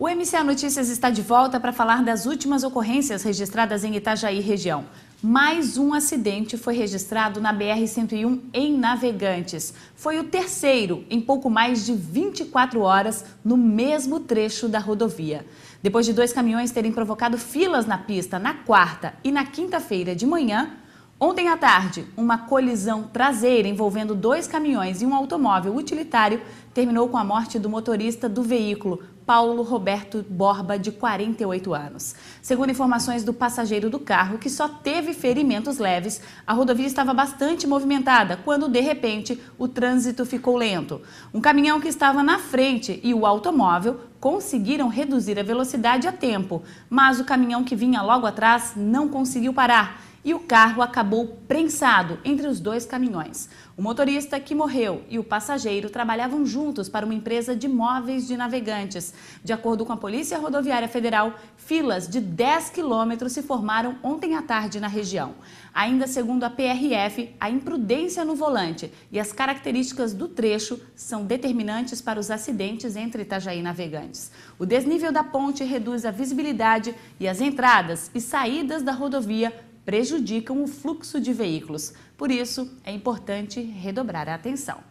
O MCA Notícias está de volta para falar das últimas ocorrências registradas em Itajaí região. Mais um acidente foi registrado na BR-101 em Navegantes. Foi o terceiro em pouco mais de 24 horas no mesmo trecho da rodovia. Depois de dois caminhões terem provocado filas na pista na quarta e na quinta-feira de manhã, Ontem à tarde, uma colisão traseira envolvendo dois caminhões e um automóvel utilitário terminou com a morte do motorista do veículo, Paulo Roberto Borba, de 48 anos. Segundo informações do passageiro do carro, que só teve ferimentos leves, a rodovia estava bastante movimentada quando, de repente, o trânsito ficou lento. Um caminhão que estava na frente e o automóvel conseguiram reduzir a velocidade a tempo, mas o caminhão que vinha logo atrás não conseguiu parar e o carro acabou prensado entre os dois caminhões. O motorista que morreu e o passageiro trabalhavam juntos para uma empresa de móveis de navegantes. De acordo com a Polícia Rodoviária Federal, filas de 10 quilômetros se formaram ontem à tarde na região. Ainda segundo a PRF, a imprudência no volante e as características do trecho são determinantes para os acidentes entre Itajaí e Navegantes. O desnível da ponte reduz a visibilidade e as entradas e saídas da rodovia prejudicam o fluxo de veículos. Por isso, é importante redobrar a atenção.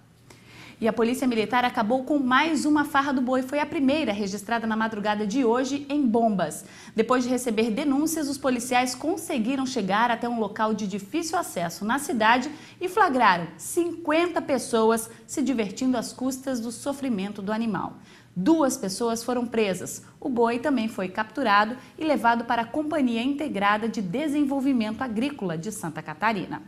E a Polícia Militar acabou com mais uma farra do boi. Foi a primeira registrada na madrugada de hoje em Bombas. Depois de receber denúncias, os policiais conseguiram chegar até um local de difícil acesso na cidade e flagraram 50 pessoas se divertindo às custas do sofrimento do animal. Duas pessoas foram presas. O boi também foi capturado e levado para a Companhia Integrada de Desenvolvimento Agrícola de Santa Catarina.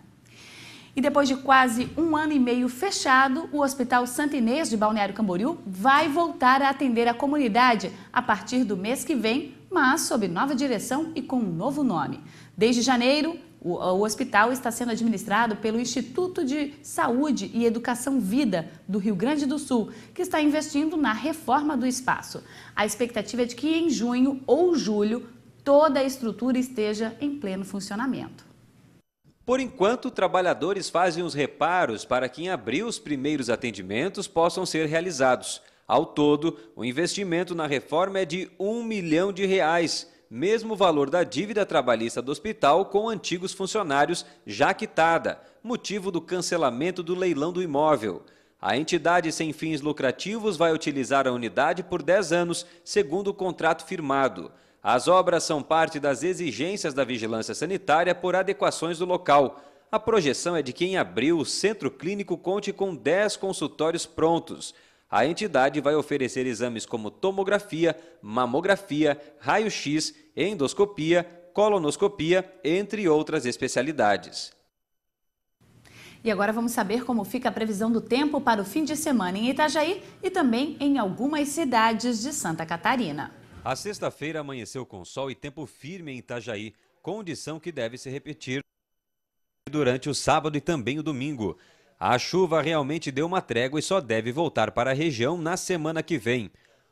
E depois de quase um ano e meio fechado, o Hospital Santa Inês de Balneário Camboriú vai voltar a atender a comunidade a partir do mês que vem, mas sob nova direção e com um novo nome. Desde janeiro, o, o, hospital está sendo administrado pelo Instituto de Saúde e Educação Vida do Rio Grande do Sul, que está investindo na reforma do espaço. A expectativa é de que em junho ou julho toda a estrutura esteja em pleno funcionamento. Por enquanto, trabalhadores fazem os reparos para que em abril os primeiros atendimentos possam ser realizados. Ao todo, o investimento na reforma é de um milhão de reais, mesmo valor da dívida trabalhista do hospital com antigos funcionários já quitada, motivo do cancelamento do leilão do imóvel. A entidade sem fins lucrativos vai utilizar a unidade por 10 anos, segundo o contrato firmado. As obras são parte das exigências da vigilância sanitária por adequações do local. A projeção é de que em abril o centro clínico conte com 10 consultórios prontos. A entidade vai oferecer exames como tomografia, mamografia, raio-x, endoscopia, colonoscopia, entre outras especialidades. E agora vamos saber como fica a previsão do tempo para o fim de semana em Itajaí e também em algumas cidades de Santa Catarina. A sexta-feira amanheceu com sol e tempo firme em Itajaí, condição que deve se repetir durante o sábado e também o domingo. A chuva realmente deu uma trégua e só deve voltar para a região na semana que vem.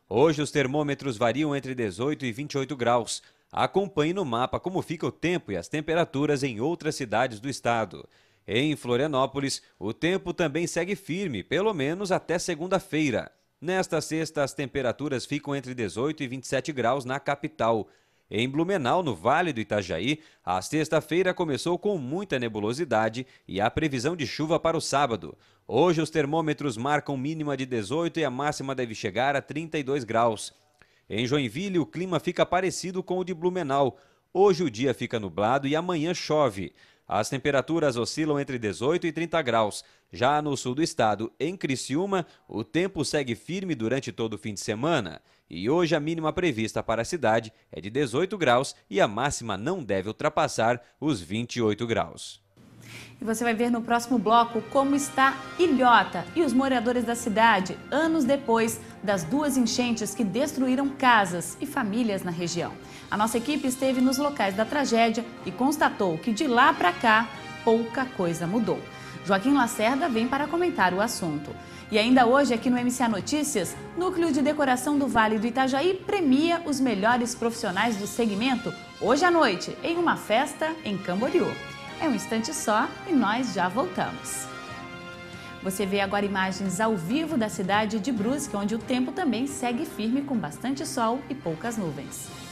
Hoje os termômetros variam entre 18 e 28 graus. Acompanhe no mapa como fica o tempo e as temperaturas em outras cidades do estado. Em Florianópolis, o tempo também segue firme, pelo menos até segunda-feira. Nesta sexta, as temperaturas ficam entre 18 e 27 graus na capital. Em Blumenau, no Vale do Itajaí, a sexta-feira começou com muita nebulosidade e há previsão de chuva para o sábado. Hoje, os termômetros marcam mínima de 18 e a máxima deve chegar a 32 graus. Em Joinville, o clima fica parecido com o de Blumenau. Hoje o dia fica nublado e amanhã chove. As temperaturas oscilam entre 18 e 30 graus. Já no sul do estado, em Criciúma, o tempo segue firme durante todo o fim de semana. E hoje a mínima prevista para a cidade é de 18 graus e a máxima não deve ultrapassar os 28 graus. E você vai ver no próximo bloco como está Ilhota e os moradores da cidade, anos depois das duas enchentes que destruíram casas e famílias na região. A nossa equipe esteve nos locais da tragédia e constatou que de lá para cá pouca coisa mudou. Joaquim Lacerda vem para comentar o assunto. E ainda hoje, aqui no MCA Notícias, Núcleo de Decoração do Vale do Itajaí premia os melhores profissionais do segmento hoje à noite, em uma festa em Camboriú. É um instante só e nós já voltamos. Você vê agora imagens ao vivo da cidade de Brusque, onde o tempo também segue firme com bastante sol e poucas nuvens.